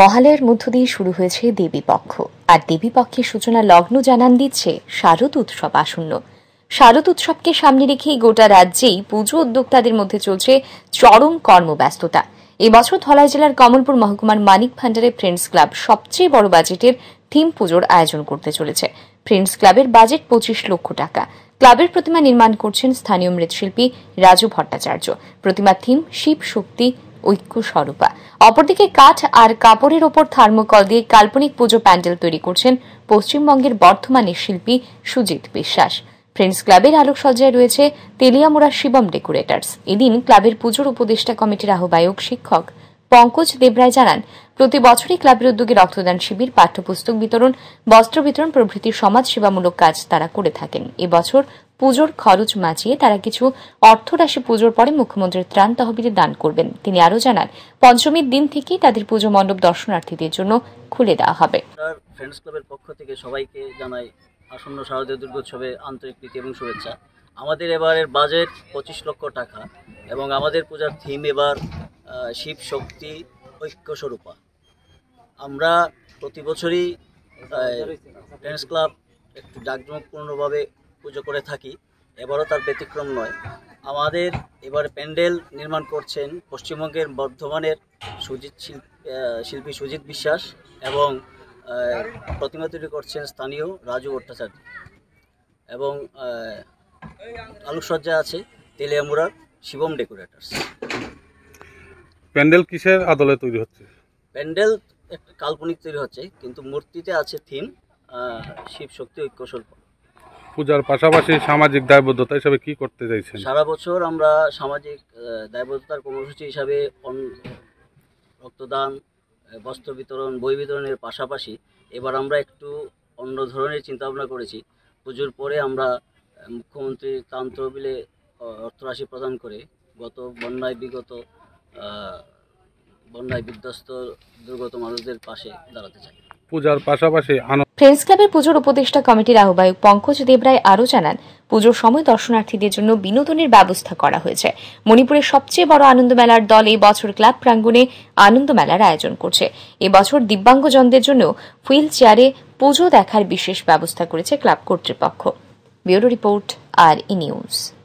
মহালয়ার মধ্য দিয়ে শুরু হয়েছে দেবীপক্ষ আর দেবীপক্ষের সূচনা লগ্ন জানান দিচ্ছে শারদ উৎসব আসন্ন শারদ উৎসবকে সামনে রেখে গোটা রাজ্যেই পুজো উদ্যোক্তাদের মধ্যে চলছে চরম কর্মব্যস্ততা এবছর ধলাই জেলার কমলপুর মহকুমার মানিক ভান্ডারে ফ্রেন্ডস ক্লাব সবচেয়ে বড় বাজেটের থিম পুজোর আয়োজন করতে চলেছে ফ্রেন্ডস ক্লাবের বাজেট পঁচিশ লক্ষ টাকা ক্লাবের প্রতিমা নির্মাণ করছেন স্থানীয় মৃৎশিল্পী রাজু ভট্টাচার্য প্রতিমার থিম শিব শক্তি ঐক্য স্বরূপা অপরদিকে কাঠ আর কাপড়ের ওপর থার্মোকল দিয়ে কাল্পনিক পুজো প্যান্ডেল তৈরি করছেন পশ্চিমবঙ্গের বর্ধমানের শিল্পী সুজিত বিশ্বাস ফ্রেন্ডস ক্লাবের আলোকসজ্জায় রয়েছে তেলিয়ামোড়া শিবম ডেকোরেটার্স এদিন ক্লাবের পুজোর উপদেষ্টা কমিটির আহ্বায়ক শিক্ষক পঙ্কজ দেবরায় জানান প্রতি বছরই ক্লাবের উদ্যোগে রক্তদান শিবির পাঠ্যপুস্তক বিতরণ বস্ত্র বিতরণ প্রভৃতি সমাজসেবামূলক কাজ তারা করে থাকেন এবছর পুজোর খরচ মাচিয়ে তারা কিছু অর্থরাশি পুজোর পরে মুখ্যমন্ত্রীর ত্রাণ তহবিলে দান করবেন তিনি আরও জানান পঞ্চমীর দিন থেকেই তাদের পুজো মণ্ডপ দর্শনার্থীদের জন্য খুলে দেওয়া হবে ফ্রেন্ডস ক্লাবের পক্ষ থেকে সবাইকে জানাই আসন্ন শারদীয় দুর্গোৎসবে আন্তরিক প্রীতি এবং শুভেচ্ছা আমাদের এবারের বাজেট পঁচিশ লক্ষ টাকা এবং আমাদের পূজার থিম এবার শিব শক্তি ঐক্য স্বরূপা আমরা প্রতি বছরই ফ্রেন্ডস ক্লাব একটু জাঁকজমকপূর্ণভাবে পুজো করে থাকি এবারও তার ব্যতিক্রম নয় আমাদের এবার প্যান্ডেল নির্মাণ করছেন পশ্চিমবঙ্গের বর্ধমানের সুজিত শিল্পী সুজিত বিশ্বাস এবং প্রতিমা তৈরি করছেন স্থানীয় রাজু ভট্টাচার্য এবং আলোকসজ্জা আছে তেলিয়ামুড়ার শিবম ডেকোরেটার্স প্যান্ডেল কিসের আদলে তৈরি হচ্ছে প্যান্ডেল একটা কাল্পনিক তৈরি হচ্ছে কিন্তু মূর্তিতে আছে থিম শিব শক্তি ঐক্য শিল্প পূজার পাশাপাশি সামাজিক দায়বদ্ধতা হিসাবে কি করতে চাইছেন সারা বছর আমরা সামাজিক দায়বদ্ধতার কর্মসূচি হিসাবে রক্তদান বস্ত্র বিতরণ বই বিতরণের পাশাপাশি এবার আমরা একটু অন্য ধরনের চিন্তাভাবনা করেছি পুজোর পরে আমরা মুখ্যমন্ত্রীর ত্রাণ তহবিলে অর্থরাশি প্রদান করে গত বন্যায় বিগত বন্যায় বিধ্বস্ত দুর্গত মানুষদের পাশে দাঁড়াতে চাই পূজার পাশাপাশি ফ্রেন্ডস ক্লাবের পুজোর উপদেষ্টা কমিটির আহ্বায়ক পঙ্কজ দেবরায় আরও জানান পুজোর সময় দর্শনার্থীদের জন্য বিনোদনের ব্যবস্থা করা হয়েছে মণিপুরের সবচেয়ে বড় আনন্দ মেলার দল এই বছর ক্লাব প্রাঙ্গণে আনন্দ মেলার আয়োজন করছে এবছর দিব্যাঙ্গজনদের জন্য হুইল চেয়ারে পুজো দেখার বিশেষ ব্যবস্থা করেছে ক্লাব কর্তৃপক্ষ ব্যুরো রিপোর্ট আর ইনিউজ নিউজ